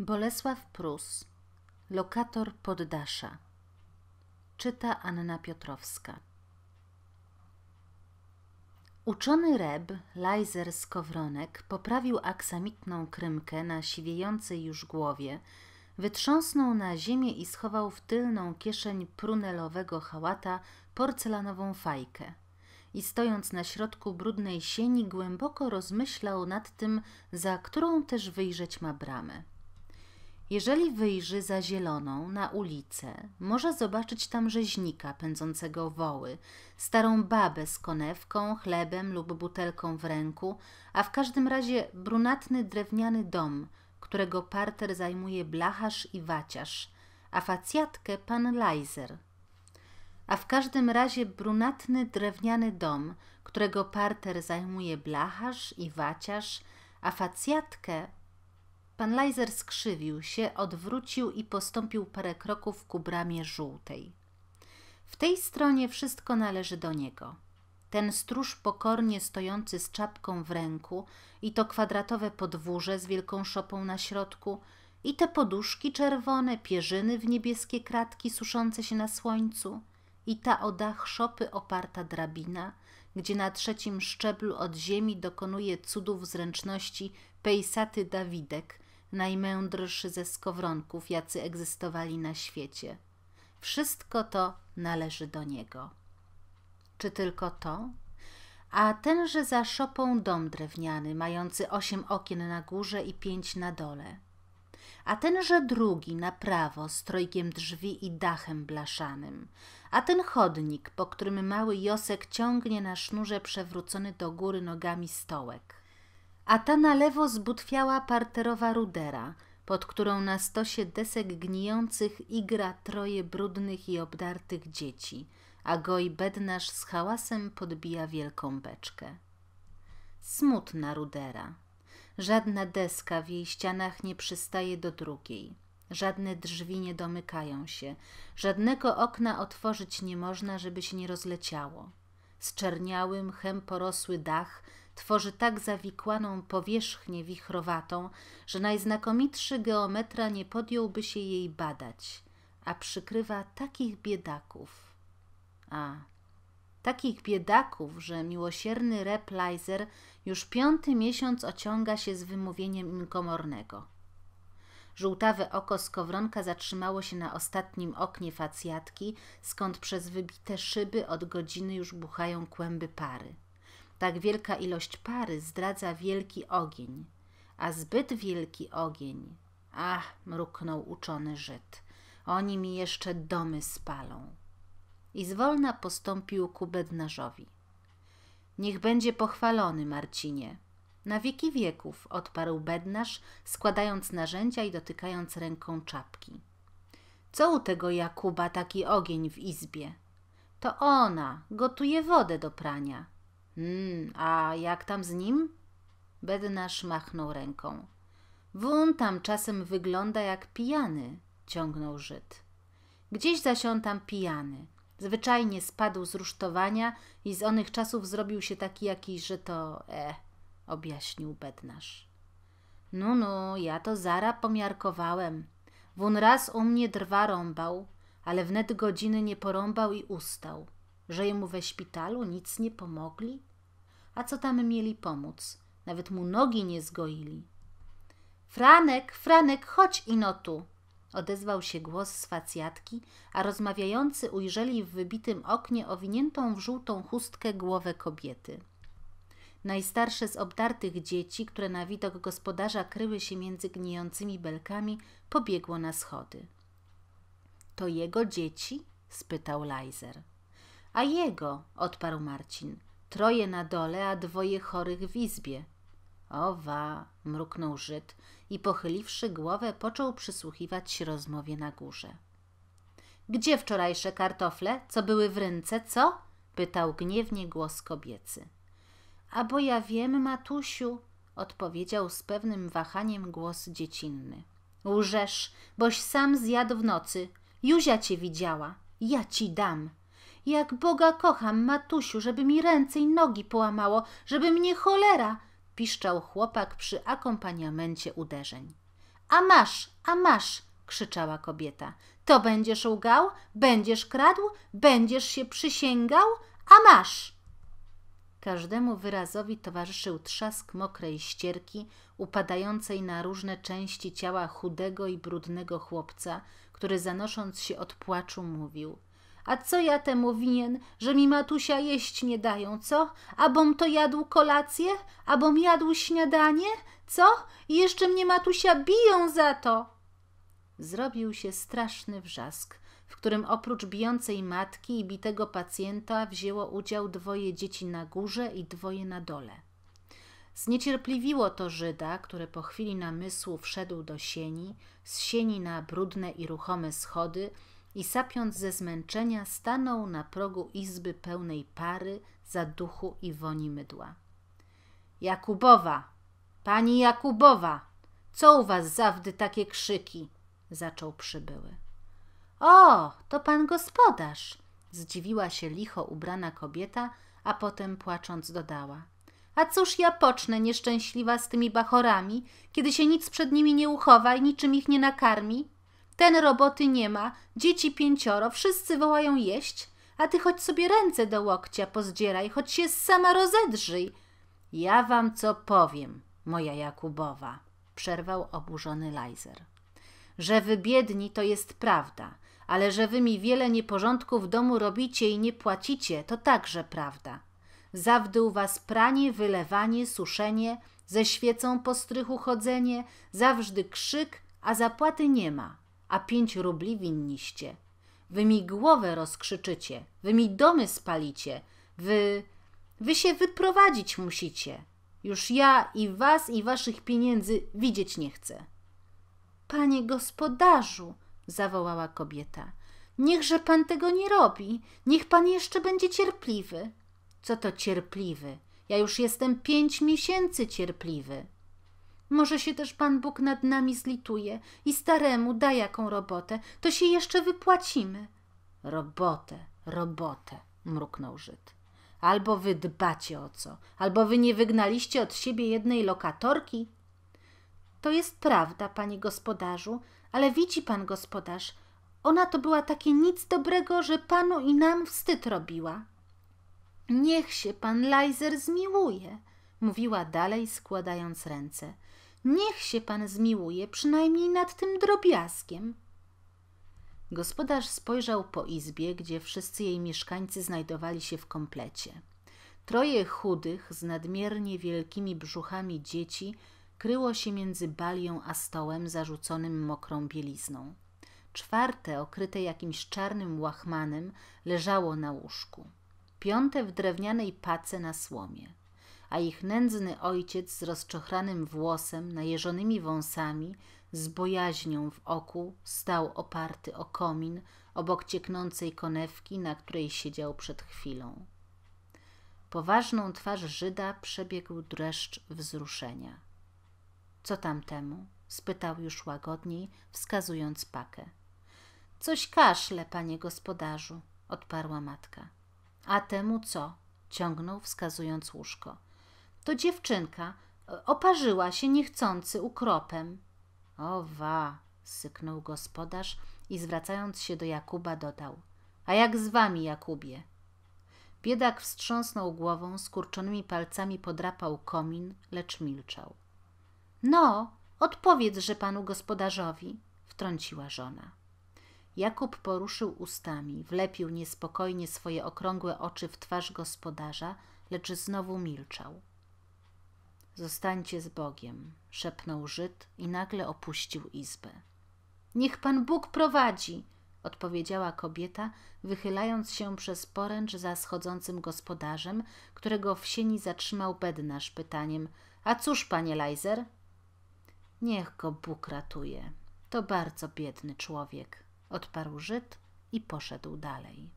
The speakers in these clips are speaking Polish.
Bolesław Prus, lokator poddasza. Czyta Anna Piotrowska. Uczony Reb, Lajzer z Kowronek, poprawił aksamitną krymkę na siwiejącej już głowie, wytrząsnął na ziemię i schował w tylną kieszeń prunelowego hałata porcelanową fajkę. I stojąc na środku brudnej sieni, głęboko rozmyślał nad tym, za którą też wyjrzeć ma bramę. Jeżeli wyjrzy za zieloną na ulicę, może zobaczyć tam rzeźnika pędzącego woły, starą babę z konewką, chlebem lub butelką w ręku, a w każdym razie brunatny drewniany dom, którego parter zajmuje blacharz i waciarz, a facjatkę pan Lajzer. A w każdym razie brunatny drewniany dom, którego parter zajmuje blacharz i waciarz, a facjatkę Pan Lajzer skrzywił się, odwrócił i postąpił parę kroków ku bramie żółtej. W tej stronie wszystko należy do niego. Ten stróż pokornie stojący z czapką w ręku i to kwadratowe podwórze z wielką szopą na środku i te poduszki czerwone, pierzyny w niebieskie kratki suszące się na słońcu i ta o dach szopy oparta drabina, gdzie na trzecim szczeblu od ziemi dokonuje cudów zręczności pejsaty Dawidek, najmędrszy ze skowronków, jacy egzystowali na świecie. Wszystko to należy do niego. Czy tylko to? A tenże za szopą dom drewniany, mający osiem okien na górze i pięć na dole. A tenże drugi na prawo z trojgiem drzwi i dachem blaszanym. A ten chodnik, po którym mały Josek ciągnie na sznurze przewrócony do góry nogami stołek a ta na lewo zbutwiała parterowa rudera, pod którą na stosie desek gnijących igra troje brudnych i obdartych dzieci, a goj bednarz z hałasem podbija wielką beczkę. Smutna rudera. Żadna deska w jej ścianach nie przystaje do drugiej. Żadne drzwi nie domykają się, żadnego okna otworzyć nie można, żeby się nie rozleciało. czerniałym, chem porosły dach tworzy tak zawikłaną powierzchnię wichrowatą, że najznakomitszy geometra nie podjąłby się jej badać, a przykrywa takich biedaków. A, takich biedaków, że miłosierny replajzer już piąty miesiąc ociąga się z wymówieniem im komornego. Żółtawe oko skowronka zatrzymało się na ostatnim oknie facjatki, skąd przez wybite szyby od godziny już buchają kłęby pary. Tak wielka ilość pary zdradza wielki ogień, a zbyt wielki ogień, ach, mruknął uczony Żyd, oni mi jeszcze domy spalą. I zwolna postąpił ku bednarzowi. Niech będzie pochwalony, Marcinie. Na wieki wieków, odparł bednarz, składając narzędzia i dotykając ręką czapki. Co u tego Jakuba taki ogień w izbie? To ona gotuje wodę do prania Mm, a jak tam z nim? Bednarz machnął ręką. Wun tam czasem wygląda jak pijany, ciągnął Żyd. Gdzieś zaś on tam pijany. Zwyczajnie spadł z rusztowania i z onych czasów zrobił się taki jakiś, że to e, objaśnił bednarz. No, no, ja to zara pomiarkowałem. Wun raz u mnie drwa rąbał, ale wnet godziny nie porąbał i ustał że jemu we szpitalu nic nie pomogli? A co tam mieli pomóc? Nawet mu nogi nie zgoili. Franek, Franek, chodź ino tu! Odezwał się głos z facjatki, a rozmawiający ujrzeli w wybitym oknie owiniętą w żółtą chustkę głowę kobiety. Najstarsze z obdartych dzieci, które na widok gospodarza kryły się między gnijącymi belkami, pobiegło na schody. To jego dzieci? spytał Lajzer. A jego, odparł Marcin. Troje na dole, a dwoje chorych w izbie. Owa, mruknął Żyd i pochyliwszy głowę, począł przysłuchiwać się rozmowie na górze. Gdzie wczorajsze kartofle, co były w ręce, co? pytał gniewnie głos kobiecy. A bo ja wiem, Matusiu, odpowiedział z pewnym wahaniem głos dziecinny. Łżesz, boś sam zjadł w nocy. Juzia cię widziała. Ja ci dam. Jak Boga kocham, Matusiu, żeby mi ręce i nogi połamało, żeby mnie cholera! piszczał chłopak przy akompaniamencie uderzeń. A masz, a masz! krzyczała kobieta. To będziesz łgał, będziesz kradł, będziesz się przysięgał, a masz! Każdemu wyrazowi towarzyszył trzask mokrej ścierki upadającej na różne części ciała chudego i brudnego chłopca, który zanosząc się od płaczu mówił – a co ja temu winien, że mi matusia jeść nie dają, co? Abom to jadł kolację? Abom jadł śniadanie? Co? I jeszcze mnie matusia biją za to! Zrobił się straszny wrzask, w którym oprócz bijącej matki i bitego pacjenta wzięło udział dwoje dzieci na górze i dwoje na dole. Zniecierpliwiło to Żyda, który po chwili namysłu wszedł do sieni, z sieni na brudne i ruchome schody – i sapiąc ze zmęczenia, stanął na progu izby pełnej pary, zaduchu i woni mydła. Jakubowa, pani Jakubowa, co u was zawdy takie krzyki? zaczął przybyły. O, to pan gospodarz! zdziwiła się licho ubrana kobieta, a potem płacząc dodała. A cóż ja pocznę nieszczęśliwa z tymi bachorami, kiedy się nic przed nimi nie uchowa i niczym ich nie nakarmi? Ten roboty nie ma, dzieci pięcioro, wszyscy wołają jeść, a ty choć sobie ręce do łokcia pozdzieraj, choć się sama rozedrzyj. Ja wam co powiem, moja Jakubowa, przerwał oburzony Lajzer. Że wy biedni to jest prawda, ale że wy mi wiele nieporządku w domu robicie i nie płacicie, to także prawda. Zawdy u was pranie, wylewanie, suszenie, ze świecą po strychu chodzenie, zawżdy krzyk, a zapłaty nie ma a pięć rubli winniście. Wy mi głowę rozkrzyczycie, wy mi domy spalicie, wy... wy się wyprowadzić musicie. Już ja i was i waszych pieniędzy widzieć nie chcę. Panie gospodarzu, zawołała kobieta, niechże pan tego nie robi, niech pan jeszcze będzie cierpliwy. Co to cierpliwy? Ja już jestem pięć miesięcy cierpliwy. Może się też Pan Bóg nad nami zlituje i staremu da jaką robotę, to się jeszcze wypłacimy. Robotę, robotę, mruknął Żyd. Albo wy dbacie o co, albo wy nie wygnaliście od siebie jednej lokatorki. To jest prawda, panie gospodarzu, ale widzi pan gospodarz, ona to była takie nic dobrego, że panu i nam wstyd robiła. Niech się pan Lajzer zmiłuje, mówiła dalej, składając ręce. Niech się pan zmiłuje przynajmniej nad tym drobiazgiem. Gospodarz spojrzał po izbie, gdzie wszyscy jej mieszkańcy znajdowali się w komplecie. Troje chudych, z nadmiernie wielkimi brzuchami dzieci kryło się między balią a stołem zarzuconym mokrą bielizną. Czwarte, okryte jakimś czarnym łachmanem, leżało na łóżku. Piąte w drewnianej pace na słomie a ich nędzny ojciec z rozczochranym włosem, najeżonymi wąsami, z bojaźnią w oku stał oparty o komin obok cieknącej konewki, na której siedział przed chwilą. Poważną twarz Żyda przebiegł dreszcz wzruszenia. Co tam temu? spytał już łagodniej, wskazując pakę. Coś kaszle, panie gospodarzu, odparła matka. A temu co? ciągnął, wskazując łóżko. To dziewczynka. E, oparzyła się niechcący ukropem. Owa, syknął gospodarz i zwracając się do Jakuba dodał. A jak z wami, Jakubie? Biedak wstrząsnął głową, skurczonymi palcami podrapał komin, lecz milczał. No, odpowiedz, że panu gospodarzowi, wtrąciła żona. Jakub poruszył ustami, wlepił niespokojnie swoje okrągłe oczy w twarz gospodarza, lecz znowu milczał. Zostańcie z Bogiem, szepnął Żyd i nagle opuścił izbę. Niech Pan Bóg prowadzi, odpowiedziała kobieta, wychylając się przez poręcz za schodzącym gospodarzem, którego w sieni zatrzymał bednarz pytaniem – a cóż, panie Lajzer? – Niech go Bóg ratuje. To bardzo biedny człowiek – odparł Żyd i poszedł dalej.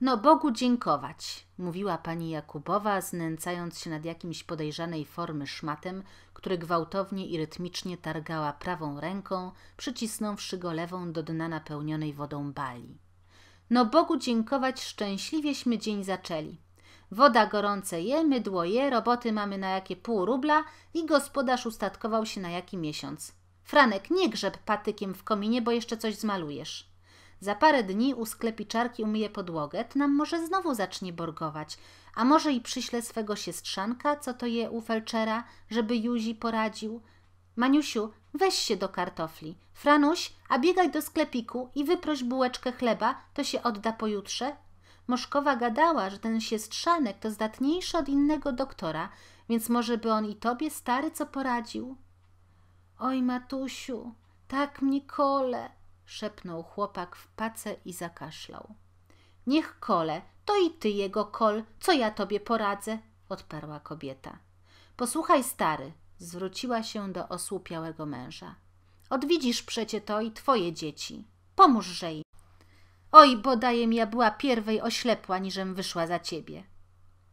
No Bogu dziękować, mówiła pani Jakubowa, znęcając się nad jakimś podejrzanej formy szmatem, który gwałtownie i rytmicznie targała prawą ręką, przycisnąwszy go lewą do dna napełnionej wodą bali. No Bogu dziękować, szczęśliwieśmy dzień zaczęli. Woda gorące je, mydło je, roboty mamy na jakie pół rubla i gospodarz ustatkował się na jaki miesiąc. Franek, nie grzeb patykiem w kominie, bo jeszcze coś zmalujesz. Za parę dni u sklepiczarki umyję podłogę, to nam może znowu zacznie borgować. A może i przyślę swego siestrzanka, co to je u felczera, żeby Juzi poradził. Maniusiu, weź się do kartofli. Franuś, a biegaj do sklepiku i wyproś bułeczkę chleba, to się odda pojutrze. Moszkowa gadała, że ten siestrzanek to zdatniejszy od innego doktora, więc może by on i tobie, stary, co poradził. Oj, Matusiu, tak mnie kole, szepnął chłopak w pacę i zakaszlał. Niech kole, to i ty jego kol, co ja tobie poradzę, odparła kobieta. Posłuchaj, stary, zwróciła się do osłupiałego męża. Odwiedzisz przecie to i twoje dzieci. Pomóżże im. Oj, bodajem ja była pierwej oślepła, niżem wyszła za ciebie.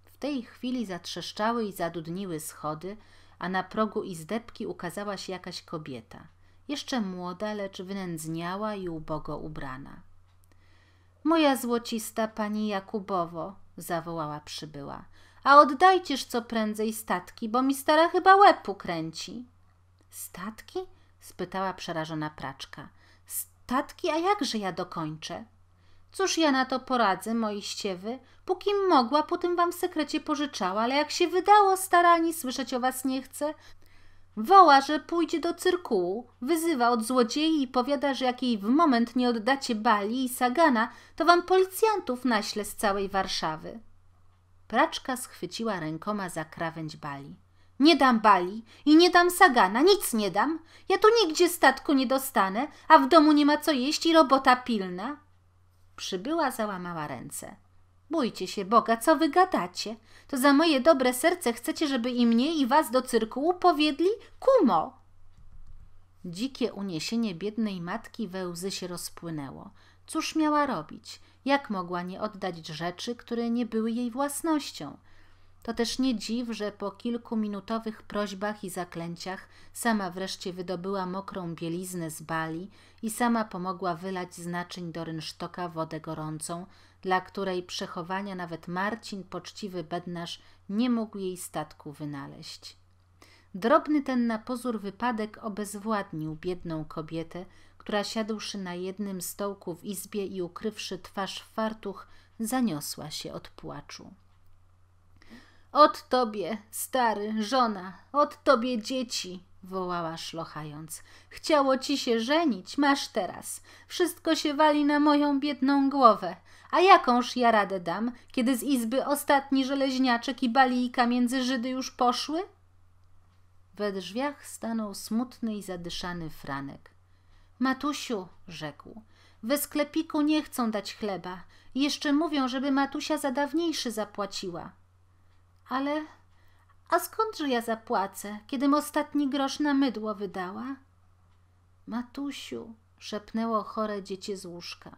W tej chwili zatrzeszczały i zadudniły schody, a na progu izdebki ukazała się jakaś kobieta jeszcze młoda, lecz wynędzniała i ubogo ubrana. Moja złocista pani Jakubowo, zawołała przybyła, a oddajcież co prędzej statki, bo mi stara chyba łeb ukręci. Statki? spytała przerażona praczka. Statki, a jakże ja dokończę? Cóż ja na to poradzę, moi ściewy? Pókim mogła, po tym wam w sekrecie pożyczała, ale jak się wydało, starani, słyszeć o was nie chcę. Woła, że pójdzie do cyrkułu, wyzywa od złodziei i powiada, że jak jej w moment nie oddacie Bali i Sagana, to wam policjantów naśle z całej Warszawy. Praczka schwyciła rękoma za krawędź Bali. Nie dam Bali i nie dam Sagana, nic nie dam. Ja tu nigdzie statku nie dostanę, a w domu nie ma co jeść i robota pilna. Przybyła załamała ręce. Bójcie się Boga, co wy gadacie? To za moje dobre serce chcecie, żeby i mnie, i was do cyrkułu powiedli? Kumo! Dzikie uniesienie biednej matki we łzy się rozpłynęło. Cóż miała robić? Jak mogła nie oddać rzeczy, które nie były jej własnością? To też nie dziw, że po kilkuminutowych prośbach i zaklęciach sama wreszcie wydobyła mokrą bieliznę z bali i sama pomogła wylać z naczyń do rynsztoka wodę gorącą, dla której przechowania nawet Marcin, poczciwy bednarz, nie mógł jej statku wynaleźć. Drobny ten na pozór wypadek obezwładnił biedną kobietę, która siadłszy na jednym stołku w izbie i ukrywszy twarz w fartuch, zaniosła się od płaczu. Od tobie, stary, żona, od tobie dzieci, wołała szlochając. Chciało ci się żenić, masz teraz. Wszystko się wali na moją biedną głowę. A jakąż ja radę dam, kiedy z izby ostatni żeleźniaczek i balijka między Żydy już poszły? We drzwiach stanął smutny i zadyszany Franek. Matusiu, rzekł, we sklepiku nie chcą dać chleba. Jeszcze mówią, żeby Matusia za dawniejszy zapłaciła. Ale a skądże ja zapłacę, kiedym ostatni grosz na mydło wydała? Matusiu, szepnęło chore dziecię z łóżka.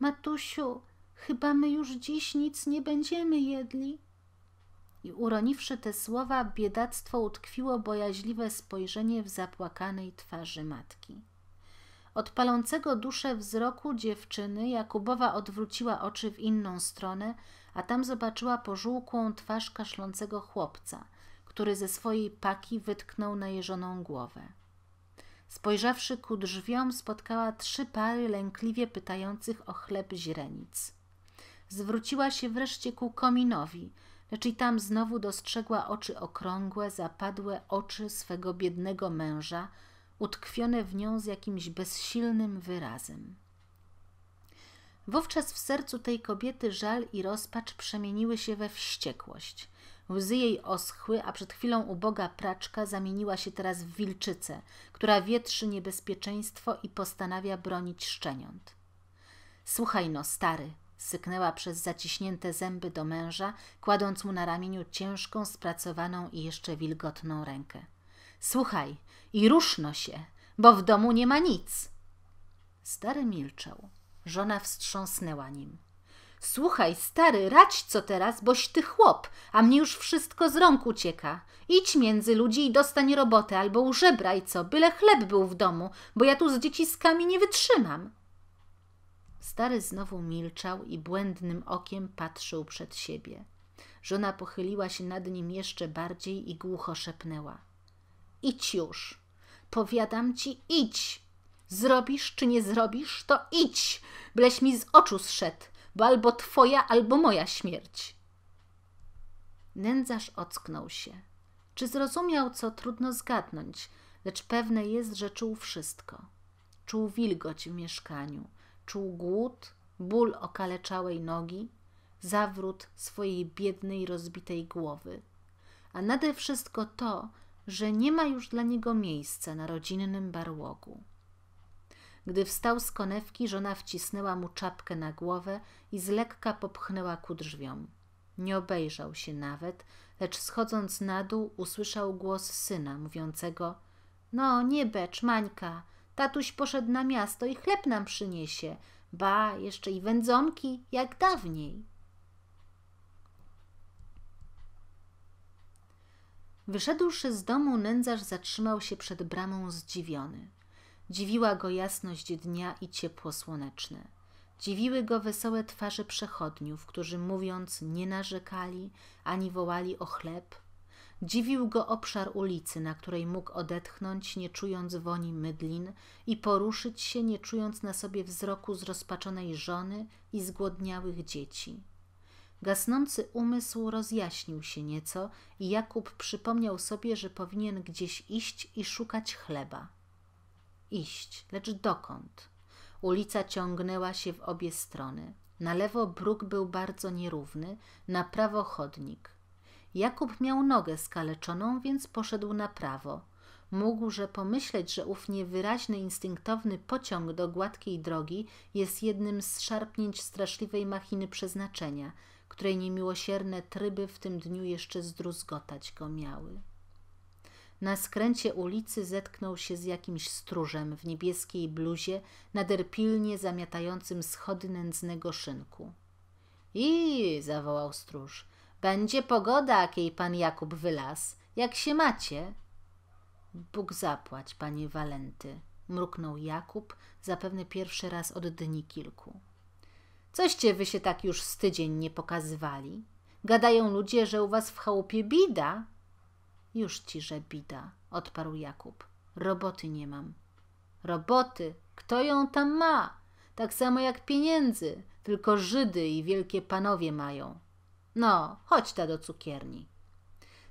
Matusiu, chyba my już dziś nic nie będziemy jedli. I uroniwszy te słowa, biedactwo utkwiło bojaźliwe spojrzenie w zapłakanej twarzy matki. Od palącego duszę wzroku dziewczyny Jakubowa odwróciła oczy w inną stronę, a tam zobaczyła pożółkłą twarz kaszlącego chłopca, który ze swojej paki wytknął najeżoną głowę. Spojrzawszy ku drzwiom, spotkała trzy pary lękliwie pytających o chleb źrenic. Zwróciła się wreszcie ku kominowi, lecz i tam znowu dostrzegła oczy okrągłe, zapadłe oczy swego biednego męża, utkwione w nią z jakimś bezsilnym wyrazem. Wówczas w sercu tej kobiety żal i rozpacz przemieniły się we wściekłość – Łzy jej oschły, a przed chwilą uboga praczka zamieniła się teraz w wilczycę, która wietrzy niebezpieczeństwo i postanawia bronić szczeniąt. Słuchaj no, stary, syknęła przez zaciśnięte zęby do męża, kładąc mu na ramieniu ciężką, spracowaną i jeszcze wilgotną rękę. Słuchaj i ruszno się, bo w domu nie ma nic. Stary milczał. Żona wstrząsnęła nim. Słuchaj, stary, radź co teraz, boś ty chłop, a mnie już wszystko z rąk ucieka. Idź między ludzi i dostań robotę albo użebraj co, byle chleb był w domu, bo ja tu z dzieciskami nie wytrzymam. Stary znowu milczał i błędnym okiem patrzył przed siebie. Żona pochyliła się nad nim jeszcze bardziej i głucho szepnęła. Idź już, powiadam ci, idź. Zrobisz czy nie zrobisz, to idź, byleś mi z oczu zszedł bo albo twoja, albo moja śmierć. Nędzarz ocknął się. Czy zrozumiał, co trudno zgadnąć, lecz pewne jest, że czuł wszystko. Czuł wilgoć w mieszkaniu, czuł głód, ból okaleczałej nogi, zawrót swojej biednej, rozbitej głowy, a nade wszystko to, że nie ma już dla niego miejsca na rodzinnym barłogu. Gdy wstał z konewki, żona wcisnęła mu czapkę na głowę i z lekka popchnęła ku drzwiom. Nie obejrzał się nawet, lecz schodząc na dół usłyszał głos syna mówiącego No nie becz, Mańka, tatuś poszedł na miasto i chleb nam przyniesie. Ba, jeszcze i wędzonki, jak dawniej. Wyszedłszy z domu, nędzarz zatrzymał się przed bramą zdziwiony. Dziwiła go jasność dnia i ciepło słoneczne. Dziwiły go wesołe twarze przechodniów, którzy mówiąc nie narzekali ani wołali o chleb. Dziwił go obszar ulicy, na której mógł odetchnąć, nie czując woni mydlin i poruszyć się, nie czując na sobie wzroku zrozpaczonej żony i zgłodniałych dzieci. Gasnący umysł rozjaśnił się nieco i Jakub przypomniał sobie, że powinien gdzieś iść i szukać chleba iść, lecz dokąd? Ulica ciągnęła się w obie strony. Na lewo bruk był bardzo nierówny, na prawo chodnik. Jakub miał nogę skaleczoną, więc poszedł na prawo. Mógłże pomyśleć, że ów niewyraźny, instynktowny pociąg do gładkiej drogi jest jednym z szarpnięć straszliwej machiny przeznaczenia, której niemiłosierne tryby w tym dniu jeszcze zdruzgotać go miały. Na skręcie ulicy zetknął się z jakimś stróżem w niebieskiej bluzie, nader pilnie zamiatającym schody nędznego szynku. I zawołał stróż, będzie pogoda, jakiej pan Jakub wylas. Jak się macie? Bóg zapłać, panie Walenty, mruknął Jakub, zapewne pierwszy raz od dni kilku. Coście wy się tak już z tydzień nie pokazywali? Gadają ludzie, że u was w chałupie bida, już ci, że bida, odparł Jakub. Roboty nie mam. Roboty? Kto ją tam ma? Tak samo jak pieniędzy, tylko Żydy i wielkie panowie mają. No, chodź ta do cukierni.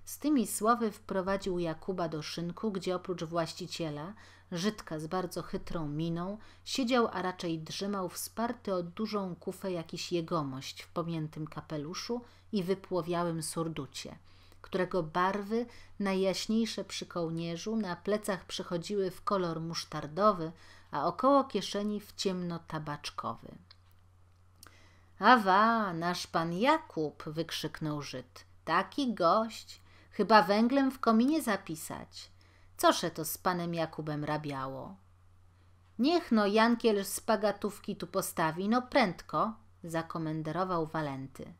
Z tymi słowy wprowadził Jakuba do szynku, gdzie oprócz właściciela, Żydka z bardzo chytrą miną, siedział, a raczej drzymał wsparty o dużą kufę jakiś jegomość w pomiętym kapeluszu i wypłowiałym surducie – którego barwy najjaśniejsze przy kołnierzu, na plecach przechodziły w kolor musztardowy, a około kieszeni w ciemno tabaczkowy. Awa, nasz pan Jakub! wykrzyknął Żyd. Taki gość! Chyba węglem w kominie zapisać. Co się to z panem Jakubem rabiało? Niech no Jankiel z pagatówki tu postawi, no prędko, zakomenderował Walenty.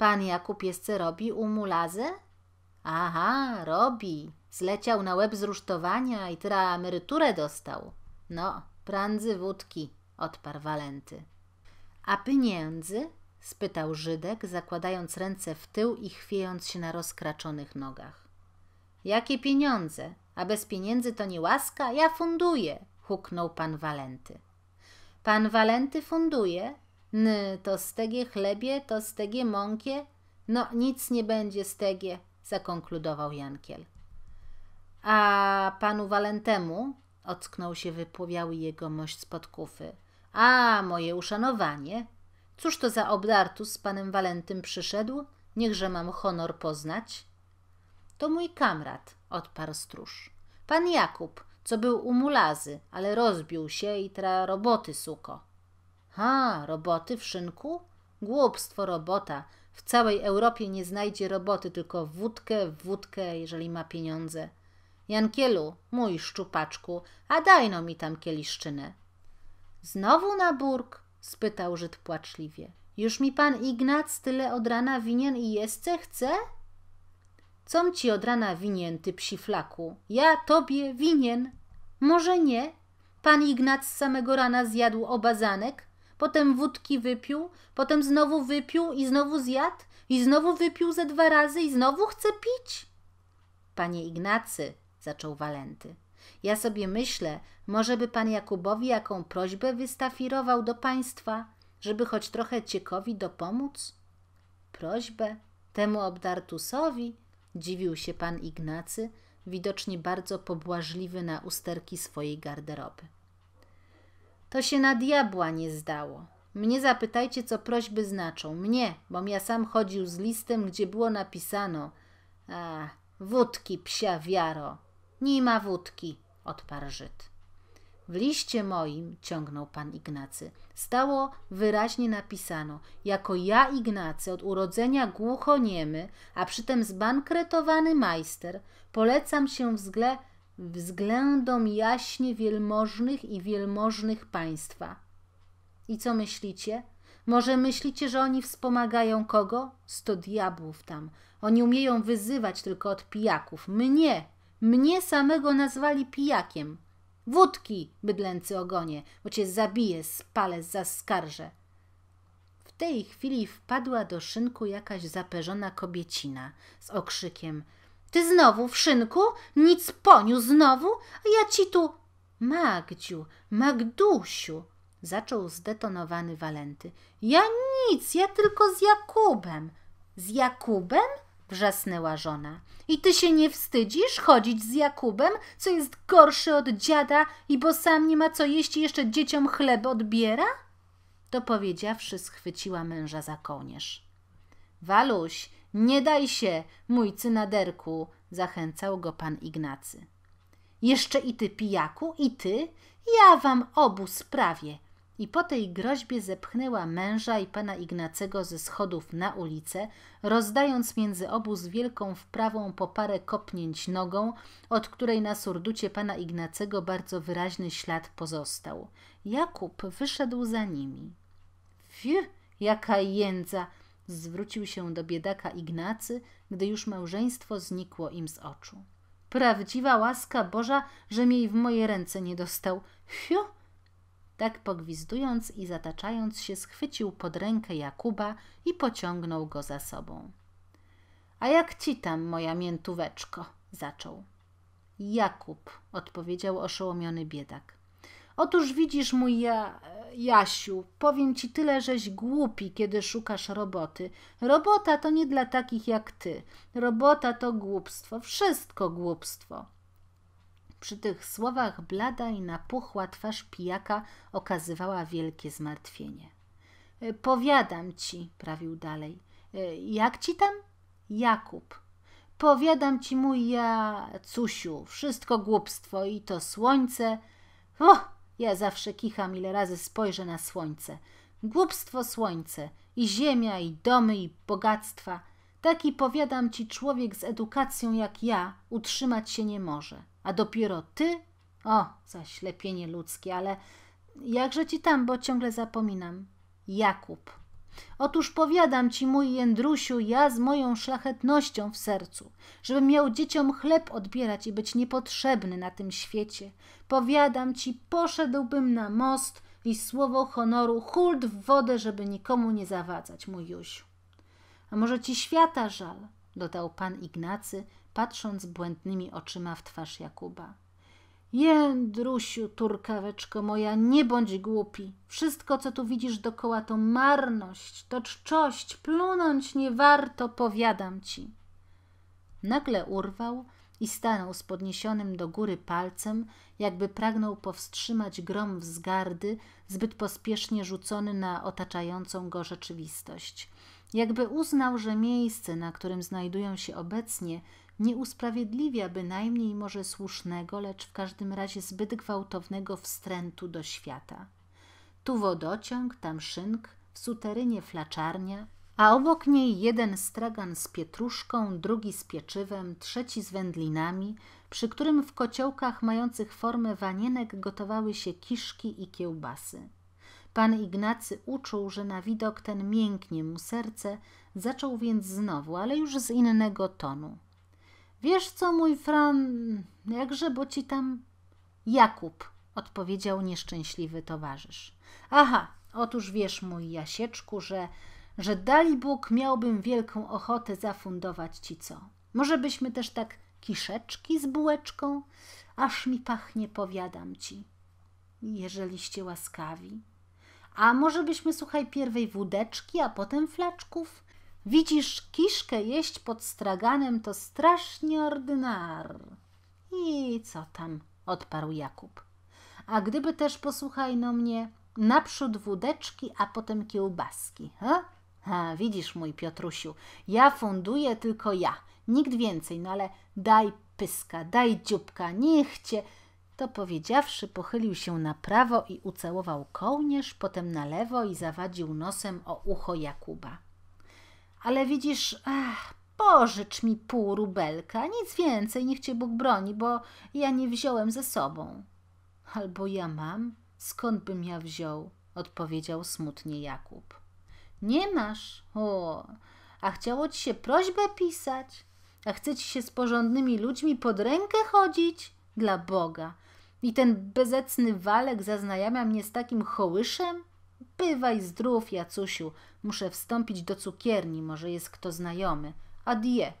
Pan Jakub jeszcze robi u mulazy? Aha, robi. Zleciał na łeb z rusztowania i tyra emeryturę dostał. No, prandzy wódki, odparł Walenty. A pieniędzy? spytał Żydek, zakładając ręce w tył i chwiejąc się na rozkraczonych nogach. Jakie pieniądze? A bez pieniędzy to nie łaska? Ja funduję, huknął pan Walenty. Pan Walenty funduje, to to stegie chlebie, to stegie mąkie? No, nic nie będzie stegie, zakonkludował Jankiel. A panu Walentemu? Ocknął się wypłowiały jegomość spod kufy. A, moje uszanowanie. Cóż to za obdartus z panem Walentym przyszedł? Niechże mam honor poznać. To mój kamrat, odparł stróż. Pan Jakub, co był u mulazy, ale rozbił się i tra roboty suko. Aha, roboty w szynku? Głupstwo robota. W całej Europie nie znajdzie roboty, tylko wódkę w wódkę, jeżeli ma pieniądze. Jankielu, mój szczupaczku, a dajno mi tam kieliszczynę. Znowu na burg? spytał Żyd płaczliwie. Już mi pan Ignac tyle od rana winien i jestce chce? Com ci od rana winien, ty psiflaku? Ja tobie winien. Może nie? Pan Ignac z samego rana zjadł obazanek, potem wódki wypił, potem znowu wypił i znowu zjadł, i znowu wypił ze dwa razy i znowu chce pić? Panie Ignacy, zaczął Walenty. Ja sobie myślę, może by pan Jakubowi jaką prośbę wystafirował do państwa, żeby choć trochę ciekowi dopomóc? Prośbę? Temu obdartusowi? Dziwił się pan Ignacy, widocznie bardzo pobłażliwy na usterki swojej garderoby. To się na diabła nie zdało. Mnie zapytajcie, co prośby znaczą. Mnie, bom ja sam chodził z listem, gdzie było napisano A, wódki, psia wiaro. Nie ma wódki, odparł Żyd. W liście moim, ciągnął pan Ignacy, stało wyraźnie napisano, jako ja Ignacy od urodzenia głuchoniemy, a przytem zbankretowany majster, polecam się wzglę względom jaśnie wielmożnych i wielmożnych państwa. I co myślicie? Może myślicie, że oni wspomagają kogo? Sto diabłów tam. Oni umieją wyzywać tylko od pijaków. Mnie, mnie samego nazwali pijakiem. Wódki, bydlęcy ogonie, bo cię zabiję, spalę, zaskarżę. W tej chwili wpadła do szynku jakaś zaperzona kobiecina z okrzykiem – ty znowu, w szynku? Nic poniu znowu? A ja ci tu... Magdziu, Magdusiu, zaczął zdetonowany Walenty. Ja nic, ja tylko z Jakubem. Z Jakubem? wrzasnęła żona. I ty się nie wstydzisz chodzić z Jakubem, co jest gorszy od dziada i bo sam nie ma co jeść i jeszcze dzieciom chleb odbiera? To powiedziawszy, schwyciła męża za kołnierz. Waluś, nie daj się, mój cynaderku, zachęcał go pan Ignacy. Jeszcze i ty, pijaku, i ty? Ja wam obu sprawię. I po tej groźbie zepchnęła męża i pana Ignacego ze schodów na ulicę, rozdając między obu z wielką wprawą po parę kopnięć nogą, od której na surducie pana Ignacego bardzo wyraźny ślad pozostał. Jakub wyszedł za nimi. Fiu, jaka jędza! zwrócił się do biedaka Ignacy, gdy już małżeństwo znikło im z oczu. Prawdziwa łaska Boża, że jej w moje ręce nie dostał. Fiu! Tak pogwizdując i zataczając się, schwycił pod rękę Jakuba i pociągnął go za sobą. A jak ci tam, moja miętóweczko? zaczął. Jakub, odpowiedział oszołomiony biedak. Otóż widzisz, mój ja, Jasiu, powiem ci tyle, żeś głupi, kiedy szukasz roboty. Robota to nie dla takich jak ty. Robota to głupstwo, wszystko głupstwo. Przy tych słowach blada i napuchła twarz pijaka okazywała wielkie zmartwienie. E, powiadam ci, prawił dalej. E, jak ci tam? Jakub. Powiadam ci, mój ja, Cusiu, wszystko głupstwo i to słońce. Ja zawsze kicham, ile razy spojrzę na słońce. Głupstwo słońce, i ziemia, i domy, i bogactwa. Taki, powiadam ci, człowiek z edukacją jak ja utrzymać się nie może. A dopiero ty? O, zaślepienie ludzkie, ale jakże ci tam, bo ciągle zapominam. Jakub. Otóż powiadam ci, mój Jędrusiu, ja z moją szlachetnością w sercu, żebym miał dzieciom chleb odbierać i być niepotrzebny na tym świecie. Powiadam ci, poszedłbym na most i słowo honoru hult w wodę, żeby nikomu nie zawadzać, mój Jusiu. A może ci świata żal? dodał pan Ignacy, patrząc błędnymi oczyma w twarz Jakuba. Jędrusiu, turkaweczko moja, nie bądź głupi. Wszystko, co tu widzisz dokoła, to marność, to czczość, plunąć nie warto, powiadam ci. Nagle urwał i stanął z podniesionym do góry palcem, jakby pragnął powstrzymać grom wzgardy, zbyt pospiesznie rzucony na otaczającą go rzeczywistość. Jakby uznał, że miejsce, na którym znajdują się obecnie, nie usprawiedliwia bynajmniej może słusznego, lecz w każdym razie zbyt gwałtownego wstrętu do świata. Tu wodociąg, tam szynk, w suterynie flaczarnia, a obok niej jeden stragan z pietruszką, drugi z pieczywem, trzeci z wędlinami, przy którym w kociołkach mających formę wanienek gotowały się kiszki i kiełbasy. Pan Ignacy uczuł, że na widok ten mięknie mu serce, zaczął więc znowu, ale już z innego tonu. Wiesz co, mój Fran, jakże bo ci tam Jakub, odpowiedział nieszczęśliwy towarzysz. Aha, otóż wiesz, mój Jasieczku, że, że dali Bóg miałbym wielką ochotę zafundować ci co. Może byśmy też tak kiszeczki z bułeczką? Aż mi pachnie, powiadam ci. Jeżeliście łaskawi. A może byśmy, słuchaj, pierwej wódeczki, a potem flaczków? Widzisz kiszkę jeść pod straganem, to strasznie ordynar. I co tam, odparł Jakub. A gdyby też, posłuchaj no mnie, naprzód wódeczki, a potem kiełbaski, ha? A, widzisz, mój Piotrusiu, ja funduję tylko ja, nikt więcej, no ale daj pyska, daj dzióbka, niech cię... To powiedziawszy, pochylił się na prawo i ucałował kołnierz, potem na lewo i zawadził nosem o ucho Jakuba. Ale widzisz, ach, pożycz mi pół rubelka, nic więcej, niech cię Bóg broni, bo ja nie wziąłem ze sobą. Albo ja mam? Skąd bym ja wziął? odpowiedział smutnie Jakub. Nie masz? O, a chciało ci się prośbę pisać? A chce ci się z porządnymi ludźmi pod rękę chodzić? Dla Boga. I ten bezecny walek zaznajamia mnie z takim hołyszem? Bywaj zdrów, Jacusiu. Muszę wstąpić do cukierni, może jest kto znajomy. Adie.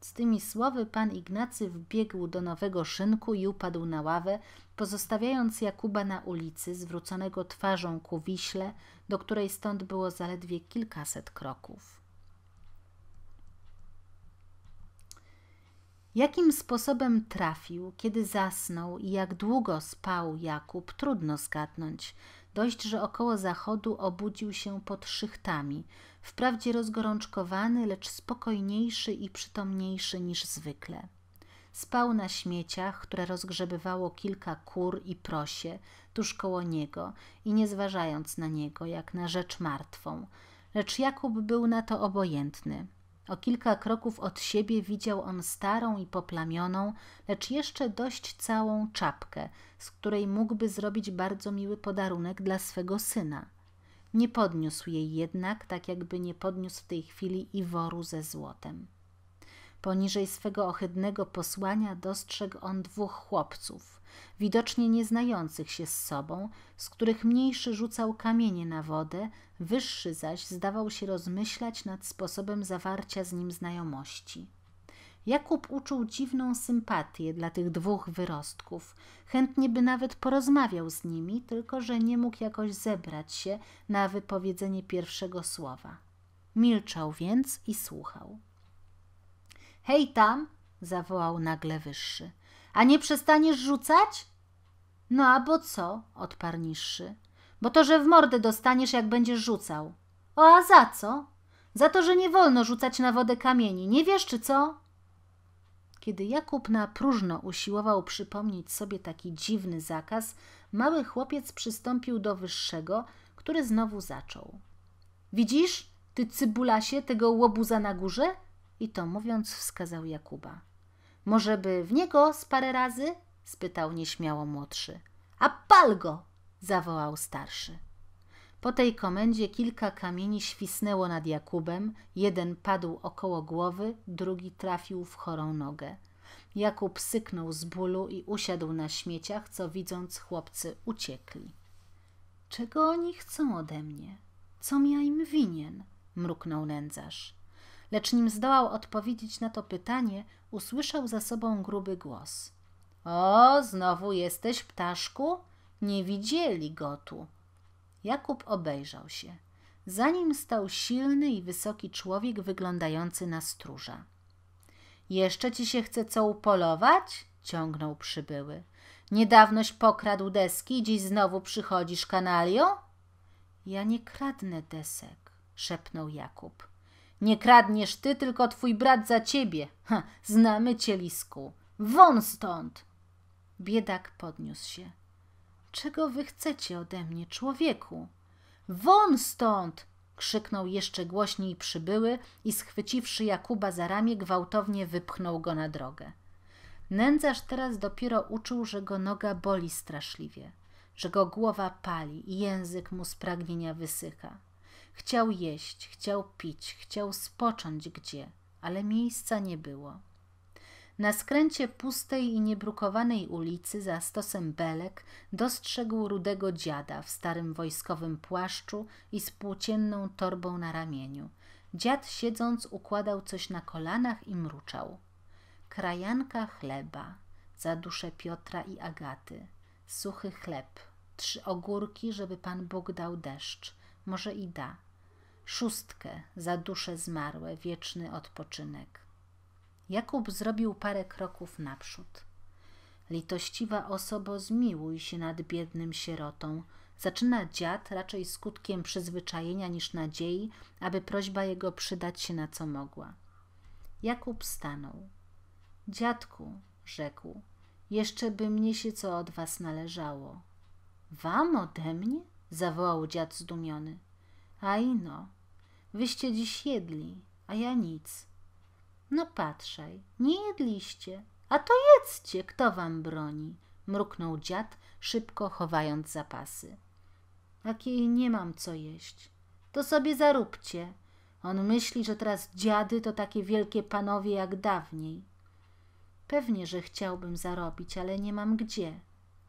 Z tymi słowy pan Ignacy wbiegł do nowego szynku i upadł na ławę, pozostawiając Jakuba na ulicy, zwróconego twarzą ku Wiśle, do której stąd było zaledwie kilkaset kroków. Jakim sposobem trafił, kiedy zasnął i jak długo spał Jakub, trudno zgadnąć. Dość, że około zachodu obudził się pod szychtami, wprawdzie rozgorączkowany, lecz spokojniejszy i przytomniejszy niż zwykle. Spał na śmieciach, które rozgrzebywało kilka kur i prosie tuż koło niego i nie zważając na niego jak na rzecz martwą, lecz Jakub był na to obojętny. O kilka kroków od siebie widział on starą i poplamioną, lecz jeszcze dość całą czapkę, z której mógłby zrobić bardzo miły podarunek dla swego syna. Nie podniósł jej jednak, tak jakby nie podniósł w tej chwili i woru ze złotem. Poniżej swego ohydnego posłania dostrzegł on dwóch chłopców, widocznie nieznających się z sobą, z których mniejszy rzucał kamienie na wodę, wyższy zaś zdawał się rozmyślać nad sposobem zawarcia z nim znajomości. Jakub uczuł dziwną sympatię dla tych dwóch wyrostków. Chętnie by nawet porozmawiał z nimi, tylko że nie mógł jakoś zebrać się na wypowiedzenie pierwszego słowa. Milczał więc i słuchał. Hej tam! zawołał nagle wyższy. A nie przestaniesz rzucać? No a bo co? odparł niższy. Bo to, że w mordę dostaniesz, jak będziesz rzucał. O, a za co? Za to, że nie wolno rzucać na wodę kamieni. Nie wiesz, czy co? Kiedy Jakub na próżno usiłował przypomnieć sobie taki dziwny zakaz, mały chłopiec przystąpił do wyższego, który znowu zaczął. Widzisz, ty cybulasie, tego łobuza na górze? I to mówiąc wskazał Jakuba. Może by w niego z parę razy? spytał nieśmiało młodszy. A pal go! zawołał starszy. Po tej komendzie kilka kamieni świsnęło nad Jakubem, jeden padł około głowy, drugi trafił w chorą nogę. Jakub syknął z bólu i usiadł na śmieciach, co widząc chłopcy uciekli. Czego oni chcą ode mnie? Com ja im winien? mruknął nędzarz lecz nim zdołał odpowiedzieć na to pytanie, usłyszał za sobą gruby głos. O, znowu jesteś, ptaszku? Nie widzieli go tu. Jakub obejrzał się. Za nim stał silny i wysoki człowiek wyglądający na stróża. Jeszcze ci się chce co upolować? ciągnął przybyły. Niedawnoś pokradł deski i dziś znowu przychodzisz kanalio?”. Ja nie kradnę desek, szepnął Jakub. Nie kradniesz ty, tylko twój brat za ciebie. Ha, znamy cię, Lisku. Won stąd! Biedak podniósł się. Czego wy chcecie ode mnie, człowieku? Won stąd! krzyknął jeszcze głośniej przybyły i schwyciwszy Jakuba za ramię, gwałtownie wypchnął go na drogę. Nędzarz teraz dopiero uczuł, że go noga boli straszliwie, że go głowa pali i język mu z pragnienia wysycha. Chciał jeść, chciał pić, chciał spocząć gdzie, ale miejsca nie było. Na skręcie pustej i niebrukowanej ulicy za stosem belek dostrzegł rudego dziada w starym wojskowym płaszczu i z płócienną torbą na ramieniu. Dziad siedząc układał coś na kolanach i mruczał. Krajanka chleba, za duszę Piotra i Agaty, suchy chleb, trzy ogórki, żeby Pan Bóg dał deszcz, może i da. Szóstkę za dusze zmarłe, wieczny odpoczynek. Jakub zrobił parę kroków naprzód. Litościwa osobo, zmiłuj się nad biednym sierotą. Zaczyna dziad raczej skutkiem przyzwyczajenia niż nadziei, aby prośba jego przydać się na co mogła. Jakub stanął. Dziadku, rzekł, jeszcze by mnie się co od was należało. Wam ode mnie? zawołał dziad zdumiony. A ino, wyście dziś jedli, a ja nic. No patrzaj, nie jedliście, a to jedzcie, kto wam broni, mruknął dziad, szybko chowając zapasy. Takiej nie mam co jeść. To sobie zaróbcie. On myśli, że teraz dziady to takie wielkie panowie jak dawniej. Pewnie, że chciałbym zarobić, ale nie mam gdzie.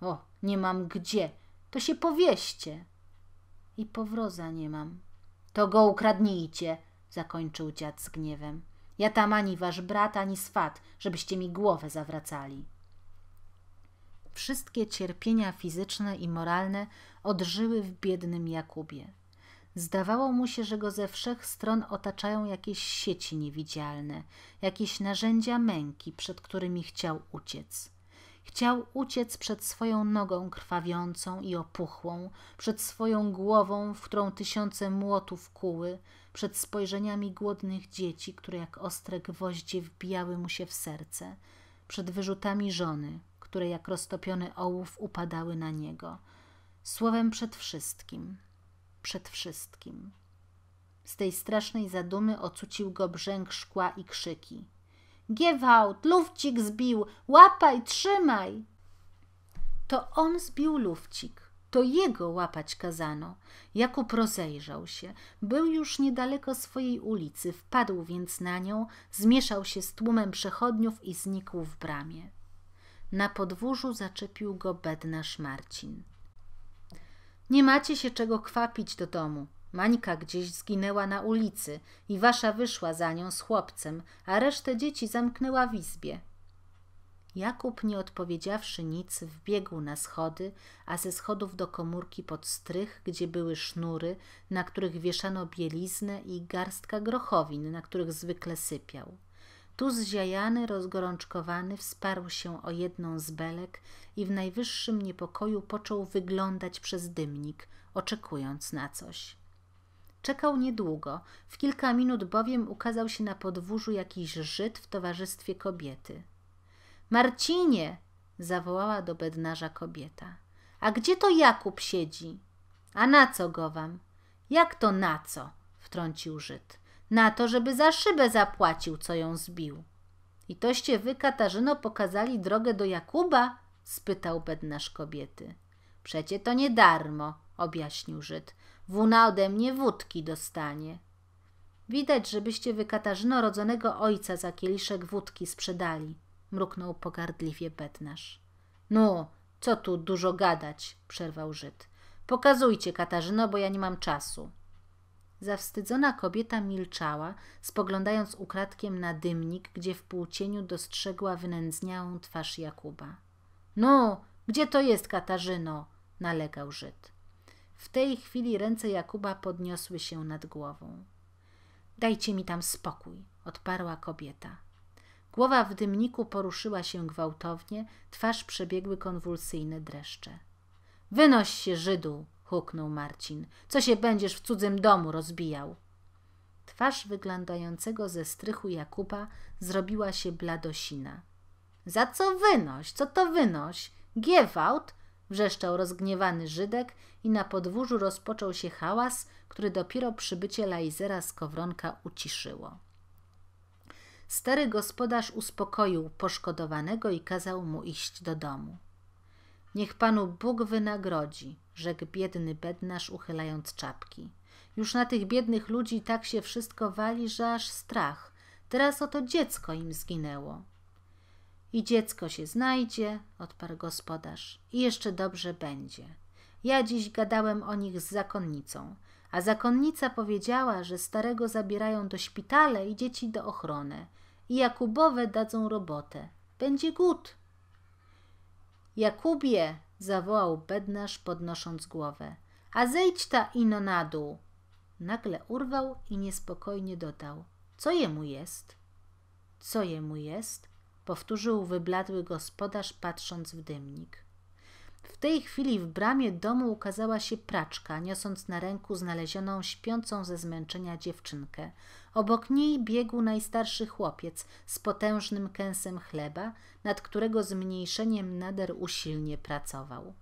O, nie mam gdzie. To się powieście i powroza nie mam. To go ukradnijcie, zakończył dziad z gniewem. Ja tam ani wasz brat, ani swat, żebyście mi głowę zawracali. Wszystkie cierpienia fizyczne i moralne odżyły w biednym Jakubie. Zdawało mu się, że go ze wszech stron otaczają jakieś sieci niewidzialne, jakieś narzędzia męki, przed którymi chciał uciec. Chciał uciec przed swoją nogą krwawiącą i opuchłą, przed swoją głową, w którą tysiące młotów kuły, przed spojrzeniami głodnych dzieci, które jak ostre gwoździe wbijały mu się w serce, przed wyrzutami żony, które jak roztopiony ołów upadały na niego. Słowem przed wszystkim, przed wszystkim. Z tej strasznej zadumy ocucił go brzęk szkła i krzyki. Giewaut, lufcik zbił, łapaj, trzymaj. To on zbił lufcik, to jego łapać kazano. Jakub rozejrzał się, był już niedaleko swojej ulicy, wpadł więc na nią, zmieszał się z tłumem przechodniów i znikł w bramie. Na podwórzu zaczepił go bednarz Marcin. Nie macie się czego kwapić do domu, Mańka gdzieś zginęła na ulicy i wasza wyszła za nią z chłopcem, a resztę dzieci zamknęła w izbie. Jakub, nie odpowiedziawszy nic, wbiegł na schody, a ze schodów do komórki pod strych, gdzie były sznury, na których wieszano bieliznę i garstka grochowin, na których zwykle sypiał. Tu zziajany, rozgorączkowany, wsparł się o jedną z belek i w najwyższym niepokoju począł wyglądać przez dymnik, oczekując na coś. Czekał niedługo, w kilka minut bowiem ukazał się na podwórzu jakiś Żyd w towarzystwie kobiety. Marcinie! zawołała do bednarza kobieta. A gdzie to Jakub siedzi? A na co go wam? Jak to na co? wtrącił Żyd. Na to, żeby za szybę zapłacił, co ją zbił. I toście wy, Katarzyno, pokazali drogę do Jakuba? spytał bednarz kobiety. Przecie to nie darmo, objaśnił Żyd. Wuna ode mnie wódki dostanie. Widać, żebyście wy Katarzyno rodzonego ojca za kieliszek wódki sprzedali, mruknął pogardliwie bednarz. No, co tu dużo gadać, przerwał Żyd. Pokazujcie, Katarzyno, bo ja nie mam czasu. Zawstydzona kobieta milczała, spoglądając ukradkiem na dymnik, gdzie w półcieniu dostrzegła wynędzniałą twarz Jakuba. No, gdzie to jest, Katarzyno? nalegał Żyd. W tej chwili ręce Jakuba podniosły się nad głową. Dajcie mi tam spokój, odparła kobieta. Głowa w dymniku poruszyła się gwałtownie, twarz przebiegły konwulsyjne dreszcze. Wynoś się, Żydu! huknął Marcin. Co się będziesz w cudzym domu rozbijał? Twarz wyglądającego ze strychu Jakuba zrobiła się bladosina. Za co wynoś? Co to wynoś? Giewałt? Wrzeszczał rozgniewany Żydek i na podwórzu rozpoczął się hałas, który dopiero przybycie Lajzera z Kowronka uciszyło. Stary gospodarz uspokoił poszkodowanego i kazał mu iść do domu. Niech panu Bóg wynagrodzi, rzekł biedny bednarz, uchylając czapki. Już na tych biednych ludzi tak się wszystko wali, że aż strach. Teraz oto dziecko im zginęło. I dziecko się znajdzie, odparł gospodarz, i jeszcze dobrze będzie. Ja dziś gadałem o nich z zakonnicą, a zakonnica powiedziała, że starego zabierają do szpitala i dzieci do ochrony, i Jakubowe dadzą robotę. Będzie gut. Jakubie, zawołał bednarz, podnosząc głowę, a zejdź ta ino na dół. Nagle urwał i niespokojnie dodał. Co jemu jest? Co jemu jest? powtórzył wybladły gospodarz, patrząc w dymnik. W tej chwili w bramie domu ukazała się praczka, niosąc na ręku znalezioną śpiącą ze zmęczenia dziewczynkę. Obok niej biegł najstarszy chłopiec z potężnym kęsem chleba, nad którego zmniejszeniem nader usilnie pracował.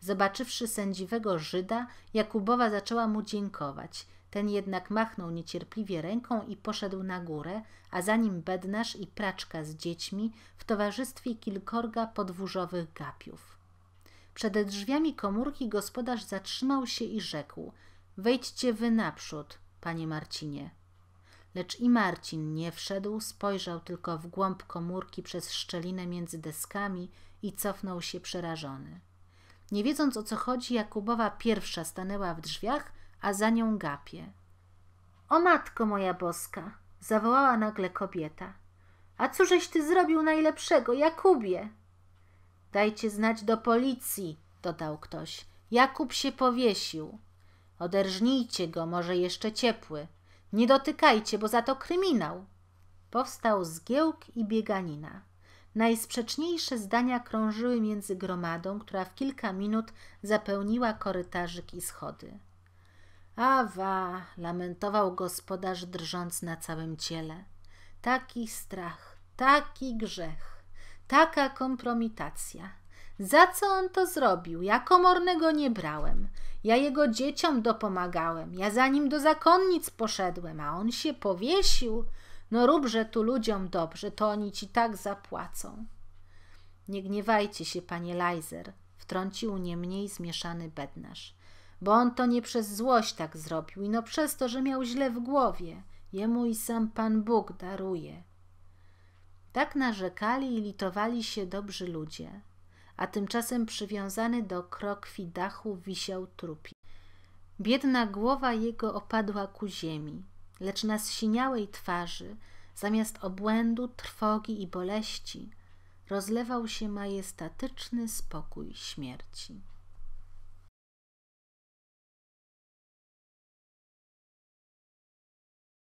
Zobaczywszy sędziwego Żyda, Jakubowa zaczęła mu dziękować – ten jednak machnął niecierpliwie ręką i poszedł na górę, a za nim bednarz i praczka z dziećmi w towarzystwie kilkorga podwórzowych gapiów. Przed drzwiami komórki gospodarz zatrzymał się i rzekł – wejdźcie wy naprzód, panie Marcinie. Lecz i Marcin nie wszedł, spojrzał tylko w głąb komórki przez szczelinę między deskami i cofnął się przerażony. Nie wiedząc o co chodzi, Jakubowa pierwsza stanęła w drzwiach – a za nią gapie. O matko moja boska! zawołała nagle kobieta. A cóżeś ty zrobił najlepszego, Jakubie? Dajcie znać do policji, dodał ktoś. Jakub się powiesił. Oderżnijcie go, może jeszcze ciepły. Nie dotykajcie, bo za to kryminał. Powstał zgiełk i bieganina. Najsprzeczniejsze zdania krążyły między gromadą, która w kilka minut zapełniła korytarzyk i schody. Awa, lamentował gospodarz drżąc na całym ciele. Taki strach, taki grzech, taka kompromitacja. Za co on to zrobił? Ja komornego nie brałem. Ja jego dzieciom dopomagałem. Ja za nim do zakonnic poszedłem, a on się powiesił. No róbże tu ludziom dobrze, to oni ci tak zapłacą. Nie gniewajcie się, panie Lajzer, wtrącił niemniej zmieszany bednarz bo on to nie przez złość tak zrobił, ino przez to, że miał źle w głowie. Jemu i sam Pan Bóg daruje. Tak narzekali i litowali się dobrzy ludzie, a tymczasem przywiązany do krokwi dachu wisiał trupi. Biedna głowa jego opadła ku ziemi, lecz na zsiniałej twarzy, zamiast obłędu, trwogi i boleści, rozlewał się majestatyczny spokój śmierci.